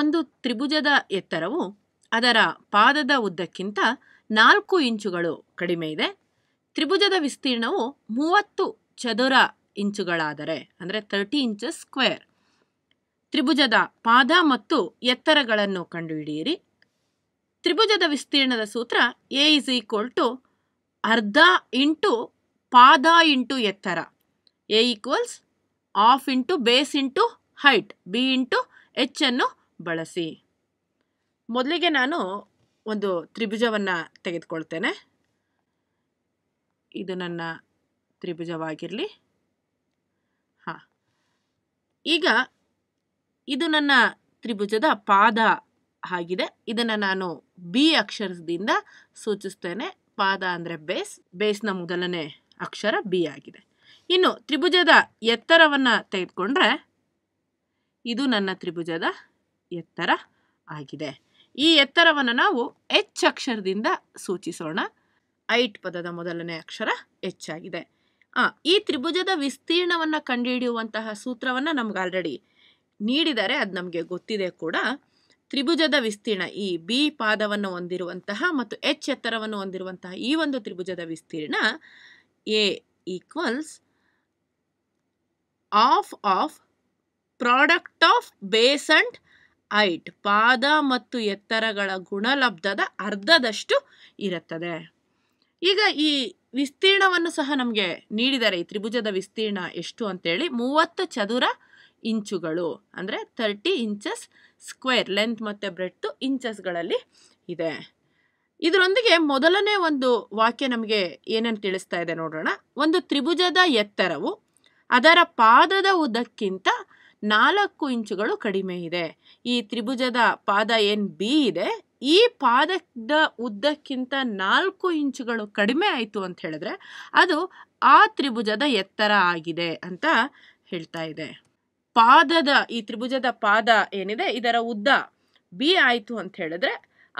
ಒಂದು ತ್ರಿಭುಜದ ಎತ್ತರವು ಅದರ ಪಾದದ ಉದ್ದಕ್ಕಿಂತ ನಾಲ್ಕು ಇಂಚುಗಳು ಕಡಿಮೆ ಇದೆ ತ್ರಿಭುಜದ ವಿಸ್ತೀರ್ಣವು ಮೂವತ್ತು ಚದುರ ಇಂಚುಗಳಾದರೆ ಅಂದರೆ ತರ್ಟಿ ಇಂಚಸ್ ಸ್ಕ್ವೇರ್ ತ್ರಿಭುಜದ ಪಾದ ಮತ್ತು ಎತ್ತರಗಳನ್ನು ಕಂಡುಹಿಡಿಯಿರಿ ತ್ರಿಭುಜದ ವಿಸ್ತೀರ್ಣದ ಸೂತ್ರ ಎ ಇಸ್ ಈಕ್ವಲ್ ಟು ಅರ್ಧ ಇಂಟು ಪಾದ ಇಂಟು ಎತ್ತರ A equals half into base into height B into H ಅನ್ನು ಬಳಸಿ ಮೊದಲಿಗೆ ನಾನು ಒಂದು ತ್ರಿಭುಜವನ್ನು ತೆಗೆದುಕೊಳ್ತೇನೆ ಇದು ನನ್ನ ತ್ರಿಭುಜವಾಗಿರಲಿ ಹಾಂ ಈಗ ಇದು ನನ್ನ ತ್ರಿಭುಜದ ಪಾದ ಆಗಿದೆ ಇದನ್ನು ನಾನು ಬಿ ಅಕ್ಷರದಿಂದ ಸೂಚಿಸ್ತೇನೆ ಪಾದ ಅಂದರೆ ಬೇಸ್ ಬೇಸ್ನ ಮೊದಲನೇ ಅಕ್ಷರ ಬಿ ಆಗಿದೆ ಇನ್ನು ತ್ರಿಭುಜದ ಎತ್ತರವನ್ನು ತೆಗೆದುಕೊಂಡ್ರೆ ಇದು ನನ್ನ ತ್ರಿಭುಜದ ಎತ್ತರ ಆಗಿದೆ ಈ ಎತ್ತರವನ್ನು ನಾವು ಎಚ್ ಅಕ್ಷರದಿಂದ ಸೂಚಿಸೋಣ ಐಟ್ ಪದದ ಮೊದಲನೇ ಅಕ್ಷರ ಎಚ್ ಆಗಿದೆ ಈ ತ್ರಿಭುಜದ ವಿಸ್ತೀರ್ಣವನ್ನು ಕಂಡುಹಿಡಿಯುವಂತಹ ಸೂತ್ರವನ್ನು ನಮ್ಗೆ ಆಲ್ರೆಡಿ ನೀಡಿದರೆ ಅದು ನಮಗೆ ಗೊತ್ತಿದೆ ಕೂಡ ತ್ರಿಭುಜದ ವಿಸ್ತೀರ್ಣ ಈ ಬಿ ಪಾದವನ್ನು ಹೊಂದಿರುವಂತಹ ಮತ್ತು ಎಚ್ ಎತ್ತರವನ್ನು ಹೊಂದಿರುವಂತಹ ಈ ಒಂದು ತ್ರಿಭುಜದ ವಿಸ್ತೀರ್ಣ A equals half of product of base and height ಪಾದ ಮತ್ತು ಎತ್ತರಗಳ ಗುಣಲಬ್ಧದ ಅರ್ಧದಷ್ಟು ಇರುತ್ತದೆ ಈಗ ಈ ವಿಸ್ತೀರ್ಣವನ್ನು ಸಹ ನಮಗೆ ನೀಡಿದ್ದಾರೆ ಈ ತ್ರಿಭುಜದ ವಿಸ್ತೀರ್ಣ ಎಷ್ಟು ಅಂತೇಳಿ ಮೂವತ್ತು ಚದುರ ಇಂಚುಗಳು ಅಂದರೆ ತರ್ಟಿ ಇಂಚಸ್ ಸ್ಕ್ವೇರ್ ಲೆಂತ್ ಮತ್ತು ಬ್ರೆಡ್ತು ಇಂಚಸ್ಗಳಲ್ಲಿ ಇದೆ ಇದರೊಂದಿಗೆ ಮೊದಲನೇ ಒಂದು ವಾಕ್ಯ ನಮಗೆ ಏನೇನು ತಿಳಿಸ್ತಾ ಇದೆ ನೋಡೋಣ ಒಂದು ತ್ರಿಭುಜದ ಎತ್ತರವು ಅದರ ಪಾದದ ಉದ್ದಕ್ಕಿಂತ ನಾಲ್ಕು ಇಂಚುಗಳು ಕಡಿಮೆ ಇದೆ ಈ ತ್ರಿಭುಜದ ಪಾದ ಏನು ಬಿ ಇದೆ ಈ ಪಾದದ ಉದ್ದಕ್ಕಿಂತ ನಾಲ್ಕು ಇಂಚುಗಳು ಕಡಿಮೆ ಆಯಿತು ಅಂತ ಹೇಳಿದ್ರೆ ಅದು ಆ ತ್ರಿಭುಜದ ಎತ್ತರ ಆಗಿದೆ ಅಂತ ಹೇಳ್ತಾ ಇದೆ ಪಾದದ ಈ ತ್ರಿಭುಜದ ಪಾದ ಏನಿದೆ ಇದರ ಉದ್ದ ಬಿ ಆಯಿತು ಅಂತ ಹೇಳಿದ್ರೆ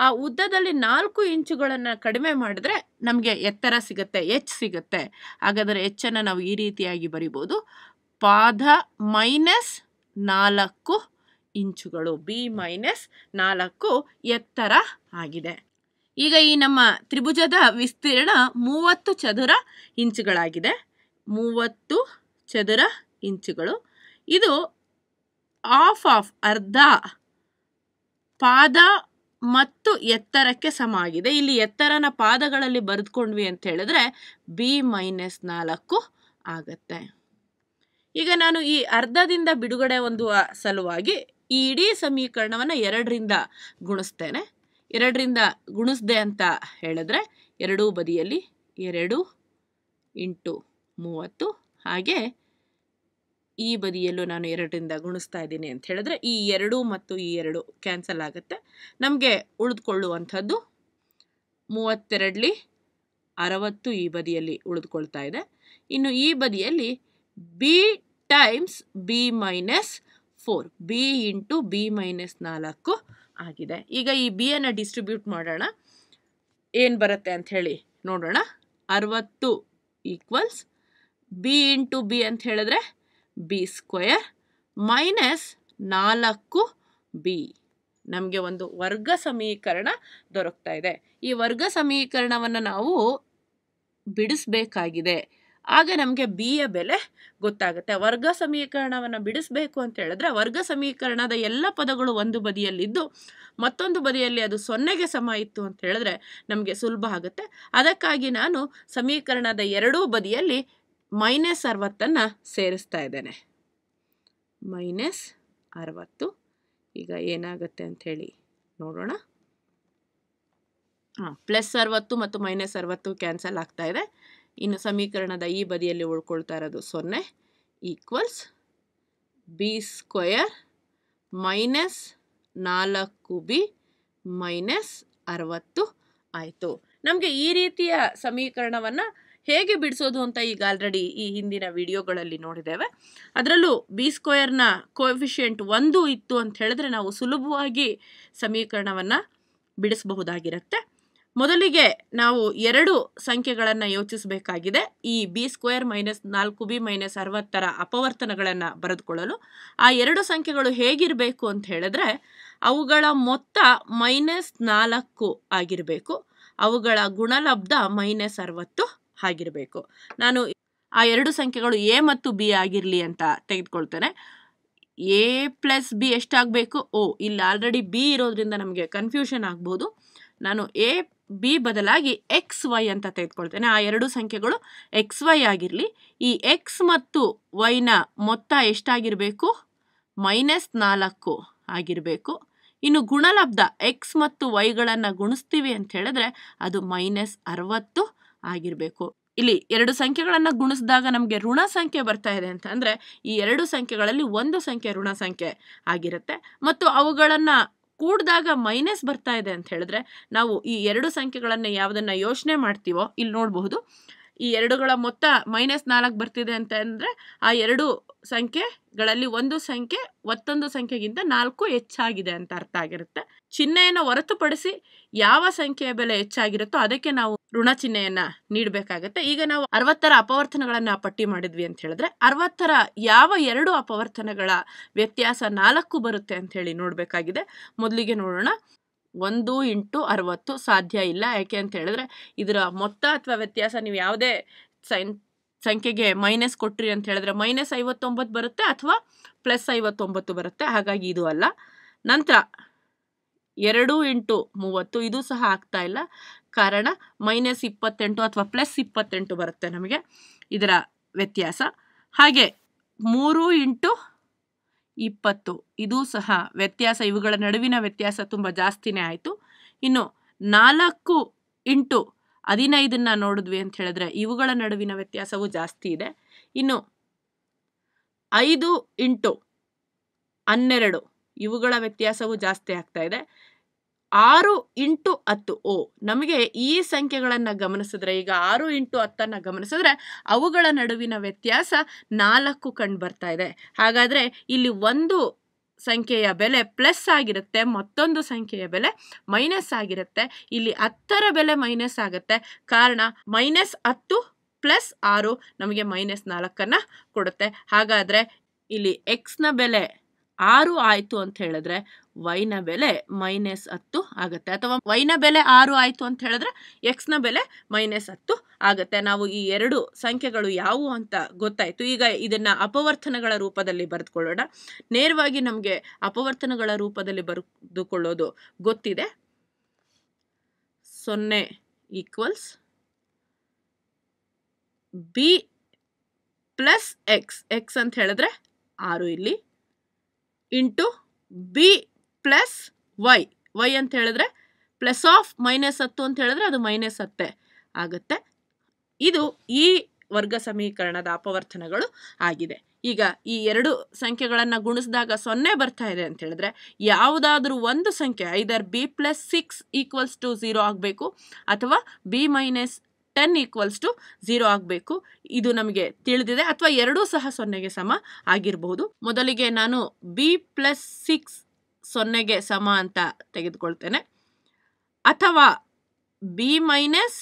ಆ ಉದ್ದದಲ್ಲಿ ನಾಲ್ಕು ಇಂಚುಗಳನ್ನು ಕಡಿಮೆ ಮಾಡಿದ್ರೆ ನಮಗೆ ಎತ್ತರ ಸಿಗುತ್ತೆ ಎಚ್ ಸಿಗುತ್ತೆ ಹಾಗಾದರೆ ಎಚ್ಚನ್ನು ನಾವು ಈ ರೀತಿಯಾಗಿ ಬರಿಬೋದು ಪಾದ ಮೈನಸ್ ನಾಲ್ಕು ಇಂಚುಗಳು ಬಿ ಮೈನಸ್ ನಾಲ್ಕು ಎತ್ತರ ಆಗಿದೆ ಈಗ ಈ ನಮ್ಮ ತ್ರಿಭುಜದ ವಿಸ್ತೀರ್ಣ ಮೂವತ್ತು ಚದುರ ಇಂಚುಗಳಾಗಿದೆ ಮೂವತ್ತು ಚದುರ ಇಂಚುಗಳು ಇದು ಆಫ್ ಆಫ್ ಅರ್ಧ ಪಾದ ಮತ್ತು ಎತ್ತರಕ್ಕೆ ಸಮ ಆಗಿದೆ ಇಲ್ಲಿ ಎತ್ತರನ ಪಾದಗಳಲ್ಲಿ ಬರೆದುಕೊಂಡ್ವಿ ಅಂತ ಹೇಳಿದ್ರೆ ಬಿ ಮೈನಸ್ ನಾಲ್ಕು ಆಗತ್ತೆ ಈಗ ನಾನು ಈ ಅರ್ಧದಿಂದ ಬಿಡುಗಡೆ ಹೊಂದುವ ಸಲುವಾಗಿ ಈ ಇಡೀ ಸಮೀಕರಣವನ್ನು ಎರಡರಿಂದ ಗುಣಿಸ್ತೇನೆ ಎರಡರಿಂದ ಗುಣಿಸ್ದೆ ಅಂತ ಹೇಳಿದ್ರೆ ಎರಡೂ ಬದಿಯಲ್ಲಿ ಎರಡು ಇಂಟು ಮೂವತ್ತು ಹಾಗೆ ಈ ಬದಿಯಲ್ಲೂ ನಾನು ಎರಡರಿಂದ ಗುಣಿಸ್ತಾ ಇದ್ದೀನಿ ಅಂತ ಹೇಳಿದ್ರೆ ಈ ಎರಡು ಮತ್ತು ಈ ಎರಡು ಕ್ಯಾನ್ಸಲ್ ಆಗುತ್ತೆ ನಮಗೆ ಉಳಿದುಕೊಳ್ಳುವಂಥದ್ದು ಮೂವತ್ತೆರಡಲಿ ಅರವತ್ತು ಈ ಬದಿಯಲ್ಲಿ ಉಳಿದುಕೊಳ್ತಾ ಇದೆ ಇನ್ನು ಈ ಬದಿಯಲ್ಲಿ B times B minus four B into B minus ನಾಲ್ಕು ಆಗಿದೆ ಈಗ ಈ ಬಿಯನ್ನು ಡಿಸ್ಟ್ರಿಬ್ಯೂಟ್ ಮಾಡೋಣ ಏನು ಬರುತ್ತೆ ಅಂಥೇಳಿ ನೋಡೋಣ ಅರವತ್ತು ಈಕ್ವಲ್ಸ್ ಬಿ ಇಂಟು ಬಿ ಅಂತ ಹೇಳಿದ್ರೆ ಬಿ ಸ್ಕ್ವಯರ್ ಮೈನಸ್ ನಾಲ್ಕು ಬಿ ನಮಗೆ ಒಂದು ವರ್ಗ ಸಮೀಕರಣ ದೊರಕ್ತಾ ಇದೆ ಈ ವರ್ಗ ಸಮೀಕರಣವನ್ನು ನಾವು ಬಿಡಿಸ್ಬೇಕಾಗಿದೆ ಆಗ ನಮಗೆ ಬಿ ಯ ಬೆಲೆ ಗೊತ್ತಾಗುತ್ತೆ ವರ್ಗ ಸಮೀಕರಣವನ್ನು ಬಿಡಿಸಬೇಕು ಅಂತ ಹೇಳಿದ್ರೆ ವರ್ಗ ಸಮೀಕರಣದ ಎಲ್ಲ ಪದಗಳು ಒಂದು ಬದಿಯಲ್ಲಿದ್ದು ಮತ್ತೊಂದು ಬದಿಯಲ್ಲಿ ಅದು ಸೊನ್ನೆಗೆ ಸಮ ಇತ್ತು ಅಂತ ಹೇಳಿದ್ರೆ ನಮಗೆ ಸುಲಭ ಆಗುತ್ತೆ ಅದಕ್ಕಾಗಿ ನಾನು ಸಮೀಕರಣದ ಎರಡೂ ಬದಿಯಲ್ಲಿ ಮೈನಸ್ ಅರವತ್ತನ್ನು ಸೇರಿಸ್ತಾ ಇದ್ದೇನೆ ಮೈನಸ್ ಅರವತ್ತು ಈಗ ಏನಾಗುತ್ತೆ ಅಂಥೇಳಿ ನೋಡೋಣ ಹಾಂ ಪ್ಲಸ್ ಅರವತ್ತು ಮತ್ತು ಮೈನಸ್ ಅರವತ್ತು ಕ್ಯಾನ್ಸಲ್ ಆಗ್ತಾ ಇದೆ ಇನ್ನು ಸಮೀಕರಣದ ಈ ಬದಿಯಲ್ಲಿ ಉಳ್ಕೊಳ್ತಾ ಇರೋದು ಸೊನ್ನೆ ಈಕ್ವಲ್ಸ್ ಬಿ ಸ್ಕ್ವಯರ್ ಮೈನಸ್ ನಾಲ್ಕು ಬಿ ಮೈನಸ್ ಅರವತ್ತು ಆಯಿತು ನಮಗೆ ಈ ರೀತಿಯ ಸಮೀಕರಣವನ್ನು ಹೇಗೆ ಬಿಡಿಸೋದು ಅಂತ ಈಗ ಆಲ್ರೆಡಿ ಈ ಹಿಂದಿನ ವಿಡಿಯೋಗಳಲ್ಲಿ ನೋಡಿದ್ದೇವೆ ಅದರಲ್ಲೂ ಬಿ ಸ್ಕ್ವಯರ್ನ ಕೋಎಫಿಷಿಯೆಂಟ್ ಒಂದು ಇತ್ತು ಅಂತ ಹೇಳಿದ್ರೆ ನಾವು ಸುಲಭವಾಗಿ ಸಮೀಕರಣವನ್ನು ಬಿಡಿಸಬಹುದಾಗಿರುತ್ತೆ ಮೊದಲಿಗೆ ನಾವು ಎರಡು ಸಂಖ್ಯೆಗಳನ್ನು ಯೋಚಿಸಬೇಕಾಗಿದೆ ಈ ಬಿ ಸ್ಕ್ವೇರ್ ಮೈನಸ್ ನಾಲ್ಕು ಬಿ ಮೈನಸ್ ಅರವತ್ತರ ಅಪವರ್ತನಗಳನ್ನು ಬರೆದುಕೊಳ್ಳಲು ಆ ಎರಡು ಸಂಖ್ಯೆಗಳು ಹೇಗಿರಬೇಕು ಅಂತ ಹೇಳಿದ್ರೆ ಅವುಗಳ ಮೊತ್ತ ಮೈನಸ್ ನಾಲ್ಕು ಆಗಿರಬೇಕು ಅವುಗಳ ಗುಣಲಬ್ಧ ಮೈನಸ್ ಅರವತ್ತು ಆಗಿರಬೇಕು ನಾನು ಆ ಎರಡು ಸಂಖ್ಯೆಗಳು ಎ ಮತ್ತು ಬಿ ಆಗಿರಲಿ ಅಂತ ತೆಗೆದುಕೊಳ್ತೇನೆ ಎ ಪ್ಲಸ್ ಬಿ ಎಷ್ಟಾಗಬೇಕು ಓ ಇಲ್ಲಿ ಆಲ್ರೆಡಿ ಬಿ ಇರೋದ್ರಿಂದ ನಮಗೆ ಕನ್ಫ್ಯೂಷನ್ ಆಗ್ಬೋದು ನಾನು ಎ ಬಿ ಬದಲಾಗಿ ಎಕ್ಸ್ ವೈ ಅಂತ ತೆಗೆದುಕೊಳ್ತೇನೆ ಆ ಎರಡು ಸಂಖ್ಯೆಗಳು ಎಕ್ಸ್ ವೈ ಆಗಿರಲಿ ಈ ಎಕ್ಸ್ ಮತ್ತು ವೈನ ಮೊತ್ತ ಎಷ್ಟಾಗಿರಬೇಕು ಮೈನಸ್ ನಾಲ್ಕು ಆಗಿರಬೇಕು ಇನ್ನು ಗುಣಲಬ್ಧ ಎಕ್ಸ್ ಮತ್ತು ವೈಗಳನ್ನು ಗುಣಿಸ್ತೀವಿ ಅಂತ ಹೇಳಿದ್ರೆ ಅದು ಮೈನಸ್ ಅರವತ್ತು ಆಗಿರಬೇಕು ಇಲ್ಲಿ ಎರಡು ಸಂಖ್ಯೆಗಳನ್ನು ಗುಣಿಸಿದಾಗ ನಮಗೆ ಋಣ ಸಂಖ್ಯೆ ಬರ್ತಾ ಇದೆ ಅಂತಂದರೆ ಈ ಎರಡು ಸಂಖ್ಯೆಗಳಲ್ಲಿ ಒಂದು ಸಂಖ್ಯೆ ಋಣ ಸಂಖ್ಯೆ ಆಗಿರುತ್ತೆ ಮತ್ತು ಅವುಗಳನ್ನು ಕೂಡಿದಾಗ ಮೈನಸ್ ಬರ್ತಾ ಇದೆ ಅಂತ ಹೇಳಿದ್ರೆ ನಾವು ಈ ಎರಡು ಸಂಖ್ಯೆಗಳನ್ನು ಯಾವುದನ್ನು ಯೋಚನೆ ಮಾಡ್ತೀವೋ ಇಲ್ಲಿ ನೋಡಬಹುದು ಈ ಎರಡುಗಳ ಮೊತ್ತ ಮೈನಸ್ ನಾಲ್ಕು ಬರ್ತಿದೆ ಅಂತ ಅಂದರೆ ಆ ಎರಡು ಸಂಖ್ಯೆಗಳಲ್ಲಿ ಒಂದು ಸಂಖ್ಯೆ ಮತ್ತೊಂದು ಸಂಖ್ಯೆಗಿಂತ ನಾಲ್ಕು ಹೆಚ್ಚಾಗಿದೆ ಅಂತ ಅರ್ಥ ಆಗಿರುತ್ತೆ ಚಿಹ್ನೆಯನ್ನು ಹೊರತುಪಡಿಸಿ ಯಾವ ಸಂಖ್ಯೆಯ ಬೆಲೆ ಹೆಚ್ಚಾಗಿರುತ್ತೋ ಅದಕ್ಕೆ ನಾವು ಋಣ ಚಿಹ್ನೆಯನ್ನ ನೀಡಬೇಕಾಗತ್ತೆ ಈಗ ನಾವು ಅರವತ್ತರ ಅಪವರ್ತನಗಳನ್ನ ಪಟ್ಟಿ ಮಾಡಿದ್ವಿ ಅಂತ ಹೇಳಿದ್ರೆ ಅರವತ್ತರ ಯಾವ ಎರಡು ಅಪವರ್ತನಗಳ ವ್ಯತ್ಯಾಸ ನಾಲ್ಕು ಬರುತ್ತೆ ಅಂತ ಹೇಳಿ ನೋಡಬೇಕಾಗಿದೆ ಮೊದಲಿಗೆ ನೋಡೋಣ ಒಂದು ಇಂಟು ಅರವತ್ತು ಸಾಧ್ಯ ಇಲ್ಲ ಯಾಕೆ ಅಂತ ಹೇಳಿದ್ರೆ ಇದರ ಮೊತ್ತ ಅಥವಾ ವ್ಯತ್ಯಾಸ ನೀವು ಯಾವುದೇ ಸೈನ್ ಸಂಖ್ಯೆಗೆ ಮೈನಸ್ ಕೊಟ್ರಿ ಅಂತ ಹೇಳಿದ್ರೆ ಮೈನಸ್ ಐವತ್ತೊಂಬತ್ತು ಬರುತ್ತೆ ಅಥವಾ ಪ್ಲಸ್ ಐವತ್ತೊಂಬತ್ತು ಬರುತ್ತೆ ಹಾಗಾಗಿ ಇದು ಅಲ್ಲ ನಂತರ ಎರಡು ಇಂಟು ಮೂವತ್ತು ಇದು ಸಹ ಆಗ್ತಾ ಇಲ್ಲ ಕಾರಣ ಮೈನಸ್ ಇಪ್ಪತ್ತೆಂಟು ಅಥವಾ ಪ್ಲಸ್ ಇಪ್ಪತ್ತೆಂಟು ಬರುತ್ತೆ ನಮಗೆ ಇದರ ವ್ಯತ್ಯಾಸ ಹಾಗೆ ಮೂರು ಇಂಟು ಇಪ್ಪತ್ತು ಇದು ಸಹ ವ್ಯತ್ಯಾಸ ಇವುಗಳ ನಡುವಿನ ವ್ಯತ್ಯಾಸ ತುಂಬ ಜಾಸ್ತಿನೇ ಆಯಿತು ಇನ್ನು ನಾಲ್ಕು ಇಂಟು ಹದಿನೈದನ್ನ ನೋಡಿದ್ವಿ ಅಂತ ಹೇಳಿದ್ರೆ ಇವುಗಳ ನಡುವಿನ ವ್ಯತ್ಯಾಸವು ಜಾಸ್ತಿ ಇದೆ ಇನ್ನು ಐದು ಇಂಟು ಹನ್ನೆರಡು ಇವುಗಳ ವ್ಯತ್ಯಾಸವು ಜಾಸ್ತಿ ಆಗ್ತಾ ಇದೆ ಆರು ಇಂಟು ಹತ್ತು ಓ ನಮಗೆ ಈ ಸಂಖ್ಯೆಗಳನ್ನು ಗಮನಿಸಿದ್ರೆ ಈಗ ಆರು ಇಂಟು ಹತ್ತನ್ನು ಗಮನಿಸಿದ್ರೆ ಅವುಗಳ ನಡುವಿನ ವ್ಯತ್ಯಾಸ ನಾಲ್ಕು ಕಂಡು ಬರ್ತಾ ಇದೆ ಹಾಗಾದರೆ ಇಲ್ಲಿ ಒಂದು ಸಂಖ್ಯೆಯ ಬೆಲೆ ಪ್ಲಸ್ ಆಗಿರುತ್ತೆ ಮತ್ತೊಂದು ಸಂಖ್ಯೆಯ ಬೆಲೆ ಮೈನಸ್ ಆಗಿರುತ್ತೆ ಇಲ್ಲಿ ಹತ್ತರ ಬೆಲೆ ಮೈನಸ್ ಆಗುತ್ತೆ ಕಾರಣ ಮೈನಸ್ ಹತ್ತು ಪ್ಲಸ್ ಆರು ನಮಗೆ ಮೈನಸ್ ನಾಲ್ಕನ್ನು ಕೊಡುತ್ತೆ ಹಾಗಾದರೆ ಇಲ್ಲಿ ಎಕ್ಸ್ನ ಬೆಲೆ ಆರು ಆಯಿತು ಅಂತ ಹೇಳಿದ್ರೆ ವೈನ ಬೆಲೆ ಮೈನಸ್ ಹತ್ತು ಆಗುತ್ತೆ ಅಥವಾ ವೈನ ಬೆಲೆ ಆರು ಆಯಿತು ಅಂತ ಹೇಳಿದ್ರೆ ಎಕ್ಸ್ನ ಬೆಲೆ ಮೈನಸ್ ಹತ್ತು ಆಗುತ್ತೆ ನಾವು ಈ ಎರಡು ಸಂಖ್ಯೆಗಳು ಯಾವುವು ಅಂತ ಗೊತ್ತಾಯಿತು ಈಗ ಇದನ್ನು ಅಪವರ್ತನಗಳ ರೂಪದಲ್ಲಿ ಬರೆದುಕೊಳ್ಳೋಣ ನೇರವಾಗಿ ನಮಗೆ ಅಪವರ್ತನಗಳ ರೂಪದಲ್ಲಿ ಬರೆದುಕೊಳ್ಳೋದು ಗೊತ್ತಿದೆ ಸೊನ್ನೆ equals B plus X X ಅಂತ ಹೇಳಿದ್ರೆ ಆರು ಇಲ್ಲಿ into B plus Y Y ಅಂತ ಹೇಳಿದ್ರೆ ಪ್ಲಸ್ ಆಫ್ ಮೈನಸ್ ಹತ್ತು ಅಂತ ಹೇಳಿದ್ರೆ ಅದು ಮೈನಸ್ ಹತ್ತೆ ಆಗುತ್ತೆ ಇದು ಈ ವರ್ಗ ಸಮೀಕರಣದ ಅಪವರ್ತನಗಳು ಆಗಿದೆ ಈಗ ಈ ಎರಡು ಸಂಖ್ಯೆಗಳನ್ನು ಗುಣಿಸಿದಾಗ ಸೊನ್ನೆ ಬರ್ತಾ ಇದೆ ಅಂತ ಹೇಳಿದ್ರೆ ಯಾವುದಾದ್ರೂ ಒಂದು ಸಂಖ್ಯೆ either B plus six equals to zero ಆಗಬೇಕು ಅಥವಾ B minus ten equals to zero ಆಗಬೇಕು ಇದು ನಮಗೆ ತಿಳಿದಿದೆ ಅಥವಾ ಎರಡೂ ಸಹ ಸೊನ್ನೆಗೆ ಸಮ ಆಗಿರಬಹುದು ಮೊದಲಿಗೆ ನಾನು ಬಿ ಪ್ಲಸ್ ಸಿಕ್ಸ್ ಸೊನ್ನೆಗೆ ಸಮ ಅಂತ ತೆಗೆದುಕೊಳ್ತೇನೆ ಅಥವಾ ಬಿ ಮೈನಸ್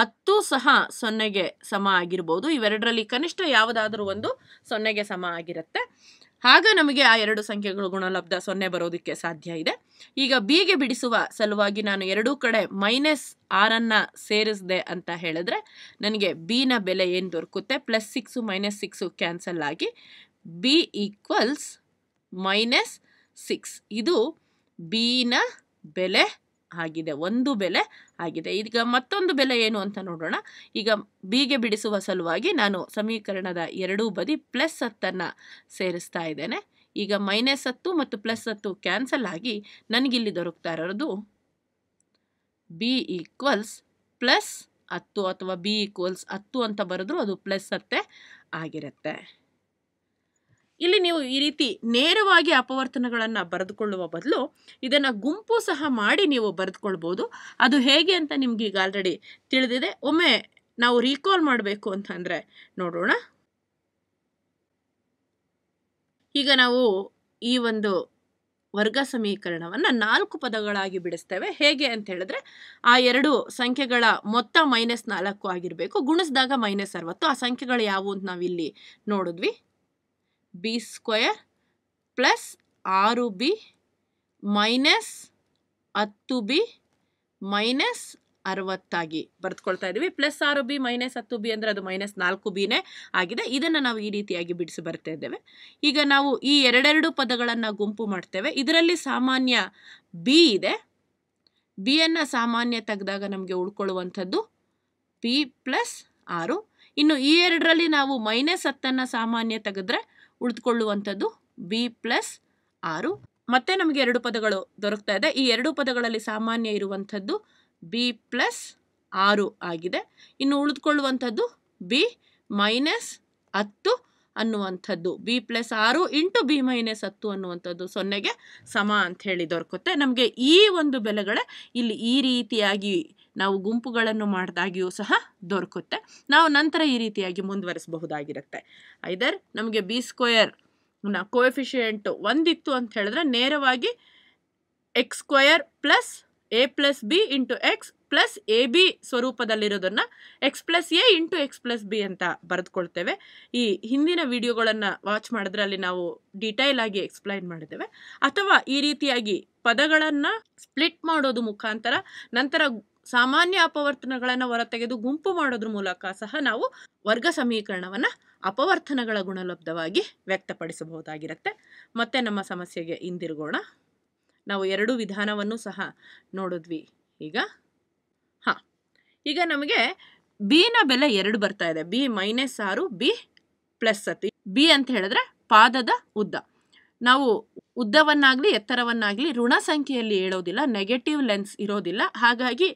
ಹತ್ತು ಸಹ ಸೊನ್ನೆಗೆ ಸಮ ಆಗಿರ್ಬೋದು ಇವೆರಡರಲ್ಲಿ ಕನಿಷ್ಠ ಯಾವುದಾದ್ರೂ ಒಂದು ಸೊನ್ನೆಗೆ ಸಮ ಆಗಿರುತ್ತೆ ಆಗ ನಮಗೆ ಆ ಎರಡು ಸಂಖ್ಯೆಗಳು ಗುಣಲಬ್ಧ ಸೊನ್ನೆ ಬರೋದಕ್ಕೆ ಸಾಧ್ಯ ಇದೆ ಈಗ ಬಿಗೆ ಬಿಡಿಸುವ ಸಲುವಾಗಿ ನಾನು ಎರಡೂ ಕಡೆ ಮೈನಸ್ ಆರನ್ನು ಸೇರಿಸಿದೆ ಅಂತ ಹೇಳಿದ್ರೆ ನನಗೆ ಬಿನ ಬೆಲೆ ಏನು ದೊರಕುತ್ತೆ plus six minus six cancel ಆಗಿ ಬಿ ಈಕ್ವಲ್ಸ್ ಮೈನಸ್ ಸಿಕ್ಸ್ ಇದು ಬಿನ ಬೆಲೆ ಆಗಿದೆ ಒಂದು ಬೆಲೆ ಆಗಿದೆ ಈಗ ಮತ್ತೊಂದು ಬೆಲೆ ಏನು ಅಂತ ನೋಡೋಣ ಈಗ ಬಿಗೆ ಬಿಡಿಸುವ ಸಲುವಾಗಿ ನಾನು ಸಮೀಕರಣದ ಎರಡೂ ಬದಿ ಪ್ಲಸ್ ಹತ್ತನ್ನು ಸೇರಿಸ್ತಾ ಇದ್ದೇನೆ ಈಗ ಮೈನಸ್ ಹತ್ತು ಮತ್ತು ಪ್ಲಸ್ ಹತ್ತು ಕ್ಯಾನ್ಸಲ್ ಆಗಿ ನನಗಿಲ್ಲಿ ದೊರಕ್ತಾ ಇರೋದು ಬಿ ಈಕ್ವಲ್ಸ್ ಪ್ಲಸ್ ಹತ್ತು ಅಥವಾ ಬಿ ಈಕ್ವಲ್ಸ್ ಹತ್ತು ಅಂತ ಬರೆದ್ರೂ ಅದು ಪ್ಲಸ್ ಹತ್ತೆ ಆಗಿರುತ್ತೆ ಇಲ್ಲಿ ನೀವು ಈ ರೀತಿ ನೇರವಾಗಿ ಅಪವರ್ತನಗಳನ್ನು ಬರೆದುಕೊಳ್ಳುವ ಬದಲು ಇದನ್ನು ಗುಂಪು ಸಹ ಮಾಡಿ ನೀವು ಬರೆದುಕೊಳ್ಬೋದು ಅದು ಹೇಗೆ ಅಂತ ನಿಮ್ಗೆ ಈಗ ಆಲ್ರೆಡಿ ತಿಳಿದಿದೆ ಒಮ್ಮೆ ನಾವು ರೀಕಾಲ್ ಮಾಡಬೇಕು ಅಂತಂದರೆ ನೋಡೋಣ ಈಗ ನಾವು ಈ ಒಂದು ವರ್ಗ ಸಮೀಕರಣವನ್ನು ನಾಲ್ಕು ಪದಗಳಾಗಿ ಬಿಡಿಸ್ತೇವೆ ಹೇಗೆ ಅಂತ ಹೇಳಿದ್ರೆ ಆ ಎರಡು ಸಂಖ್ಯೆಗಳ ಮೊತ್ತ ಮೈನಸ್ ನಾಲ್ಕು ಆಗಿರಬೇಕು ಗುಣಿಸಿದಾಗ ಮೈನಸ್ ಅರವತ್ತು ಆ ಸಂಖ್ಯೆಗಳು ಯಾವುವು ಅಂತ ನಾವಿಲ್ಲಿ ನೋಡಿದ್ವಿ ಬಿ ಸ್ಕ್ವೇರ್ ಪ್ಲಸ್ ಆರು ಬಿ ಮೈನಸ್ ಹತ್ತು ಬಿ ಮೈನಸ್ ಅರವತ್ತಾಗಿ ಬರೆದುಕೊಳ್ತಾ ಇದ್ದೀವಿ ಪ್ಲಸ್ ಆರು ಬಿ ಮೈನಸ್ ಹತ್ತು ಬಿ ಅಂದರೆ ಅದು ಮೈನಸ್ ನಾಲ್ಕು ಬಿನೇ ಆಗಿದೆ ಇದನ್ನು ನಾವು ಈ ರೀತಿಯಾಗಿ ಬಿಡಿಸಿ ಬರ್ತಾ ಇದ್ದೇವೆ ಈಗ ನಾವು ಈ ಎರಡೆರಡು ಪದಗಳನ್ನು ಗುಂಪು ಮಾಡ್ತೇವೆ ಇದರಲ್ಲಿ ಸಾಮಾನ್ಯ ಬಿ ಇದೆ ಬಿಯನ್ನು ಸಾಮಾನ್ಯ ತೆಗೆದಾಗ ನಮಗೆ ಉಳ್ಕೊಳ್ಳುವಂಥದ್ದು ಪಿ ಪ್ಲಸ್ ಆರು ಇನ್ನು ಈ ಎರಡರಲ್ಲಿ ನಾವು ಮೈನಸ್ ಹತ್ತನ್ನು ಸಾಮಾನ್ಯ ತೆಗೆದ್ರೆ ಉಳಿದುಕೊಳ್ಳುವಂಥದ್ದು ಬಿ ಪ್ಲಸ್ ಆರು ಮತ್ತೆ ನಮಗೆ ಎರಡು ಪದಗಳು ದೊರಕ್ತಾ ಇದೆ ಈ ಎರಡು ಪದಗಳಲ್ಲಿ ಸಾಮಾನ್ಯ ಇರುವಂಥದ್ದು ಬಿ ಪ್ಲಸ್ ಆರು ಆಗಿದೆ ಇನ್ನು ಉಳಿದುಕೊಳ್ಳುವಂಥದ್ದು ಬಿ ಮೈನಸ್ ಹತ್ತು ಅನ್ನುವಂಥದ್ದು ಬಿ ಪ್ಲಸ್ ಆರು ಇಂಟು ಬಿ ಮೈನಸ್ ಹತ್ತು ಅನ್ನುವಂಥದ್ದು ಸೊನ್ನೆಗೆ ಸಮ ಅಂತ ಹೇಳಿ ದೊರಕುತ್ತೆ ನಮಗೆ ಈ ಒಂದು ಬೆಲೆಗಳೇ ಇಲ್ಲಿ ಈ ರೀತಿಯಾಗಿ ನಾವು ಗುಂಪುಗಳನ್ನು ಮಾಡಿದಾಗಿಯೂ ಸಹ ದೊರಕುತ್ತೆ ನಾವು ನಂತರ ಈ ರೀತಿಯಾಗಿ ಮುಂದುವರಿಸಬಹುದಾಗಿರುತ್ತೆ ಐದರ್ ನಮಗೆ ಬಿ ಸ್ಕ್ವಯರ್ ನ ಕೋಎಫಿಷಿಯೆಂಟು ಒಂದಿತ್ತು ಅಂತ ಹೇಳಿದ್ರೆ ನೇರವಾಗಿ X square plus A plus B into X plus A B ಸ್ವರೂಪದಲ್ಲಿರೋದನ್ನು X plus A into X plus B ಅಂತ ಬರೆದುಕೊಳ್ತೇವೆ ಈ ಹಿಂದಿನ ವಿಡಿಯೋಗಳನ್ನು ವಾಚ್ ಮಾಡಿದ್ರೆ ಅಲ್ಲಿ ನಾವು ಡೀಟೈಲ್ ಆಗಿ ಎಕ್ಸ್ಪ್ಲೈನ್ ಮಾಡಿದ್ದೇವೆ ಅಥವಾ ಈ ರೀತಿಯಾಗಿ ಪದಗಳನ್ನು ಸ್ಪ್ಲಿಟ್ ಮಾಡೋದು ಮುಖಾಂತರ ನಂತರ ಸಾಮಾನ್ಯ ಅಪವರ್ತನಗಳನ್ನು ಹೊರತೆಗೆದು ಗುಂಪು ಮಾಡೋದ್ರ ಮೂಲಕ ಸಹ ನಾವು ವರ್ಗ ಸಮೀಕರಣವನ್ನು ಅಪವರ್ತನಗಳ ಗುಣಲಬ್ಧವಾಗಿ ವ್ಯಕ್ತಪಡಿಸಬಹುದಾಗಿರುತ್ತೆ ಮತ್ತೆ ನಮ್ಮ ಸಮಸ್ಯೆಗೆ ಹಿಂದಿರುಗೋಣ ನಾವು ಎರಡೂ ವಿಧಾನವನ್ನು ಸಹ ನೋಡಿದ್ವಿ ಈಗ ಈಗ ನಮಗೆ ನ ಬೆಲೆ ಎರಡು ಬರ್ತಾ ಇದೆ ಬಿ ಮೈನಸ್ ಆರು ಬಿ ಪ್ಲಸ್ ಸತಿ ಬಿ ಅಂತ ಹೇಳಿದ್ರೆ ಪಾದದ ಉದ್ದ ನಾವು ಉದ್ದವನ್ನಾಗಲಿ ಎತ್ತರವನ್ನಾಗಲಿ ಋಣ ಸಂಖ್ಯೆಯಲ್ಲಿ ಹೇಳೋದಿಲ್ಲ ನೆಗೆಟಿವ್ ಲೆನ್ಸ್ ಇರೋದಿಲ್ಲ ಹಾಗಾಗಿ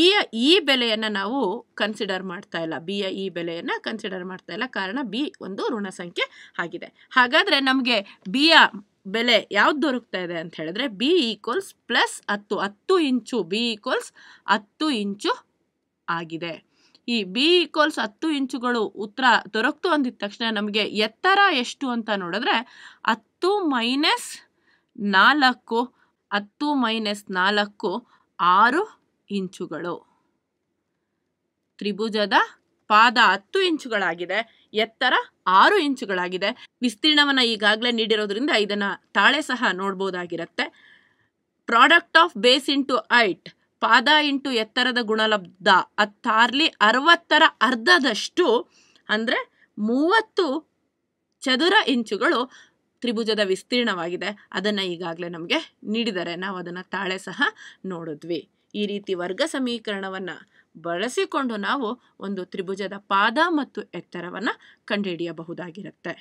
ಯ ಈ ಬೆಲೆಯನ್ನು ನಾವು ಕನ್ಸಿಡರ್ ಮಾಡ್ತಾ ಇಲ್ಲ ಯ ಈ ಬೆಲೆಯನ್ನು ಕನ್ಸಿಡರ್ ಮಾಡ್ತಾ ಇಲ್ಲ ಕಾರಣ ಬಿ ಒಂದು ಋಣ ಸಂಖ್ಯೆ ಆಗಿದೆ ಹಾಗಾದರೆ ನಮಗೆ ಯ ಬೆಲೆ ಯಾವ್ದು ದೊರಕ್ತಾ ಇದೆ ಅಂತ ಹೇಳಿದ್ರೆ ಬಿ ಈಕ್ವಲ್ಸ್ ಪ್ಲಸ್ ಹತ್ತು ಹತ್ತು ಇಂಚು ಬಿ ಈಕ್ವಲ್ಸ್ ಹತ್ತು ಇಂಚು ಆಗಿದೆ ಈ ಬಿ ಈಕ್ವಲ್ಸ್ ಹತ್ತು ಇಂಚುಗಳು ಉತ್ತರ ದೊರಕ್ತು ಅಂದಿದ ತಕ್ಷಣ ನಮಗೆ ಎತ್ತರ ಎಷ್ಟು ಅಂತ ನೋಡಿದ್ರೆ ಹತ್ತು ಮೈನಸ್ ನಾಲ್ಕು ಹತ್ತು ಮೈನಸ್ ನಾಲ್ಕು ಆರು ಇಂಚುಗಳು ತ್ರಿಭುಜದ ಪಾದ ಹತ್ತು ಇಂಚುಗಳಾಗಿದೆ ಎತ್ತರ ಆರು ಇಂಚುಗಳಾಗಿದೆ ವಿಸ್ತೀರ್ಣವನ್ನು ಈಗಾಗಲೇ ನೀಡಿರೋದ್ರಿಂದ ಇದನ್ನು ತಾಳೆ ಸಹ ನೋಡ್ಬೋದಾಗಿರುತ್ತೆ product of base into height ಪಾದ ಇಂಟು ಎತ್ತರದ ಗುಣಲಬ್ಧ ಅತ್ತಾರ್ಲಿ ಅರವತ್ತರ ಅರ್ಧದಷ್ಟು ಅಂದರೆ ಮೂವತ್ತು ಚದುರ ಇಂಚುಗಳು ತ್ರಿಭುಜದ ವಿಸ್ತೀರ್ಣವಾಗಿದೆ ಅದನ್ನು ಈಗಾಗಲೇ ನಮಗೆ ನೀಡಿದರೆ ನಾವು ಅದನ್ನು ತಾಳೆ ಸಹ ನೋಡಿದ್ವಿ ಈ ರೀತಿ ವರ್ಗ ಸಮೀಕರಣವನ್ನು ಬಳಸಿಕೊಂಡು ನಾವು ಒಂದು ತ್ರಿಭುಜದ ಪಾದ ಮತ್ತು ಎತ್ತರವನ್ನು ಕಂಡುಹಿಡಿಯಬಹುದಾಗಿರುತ್ತೆ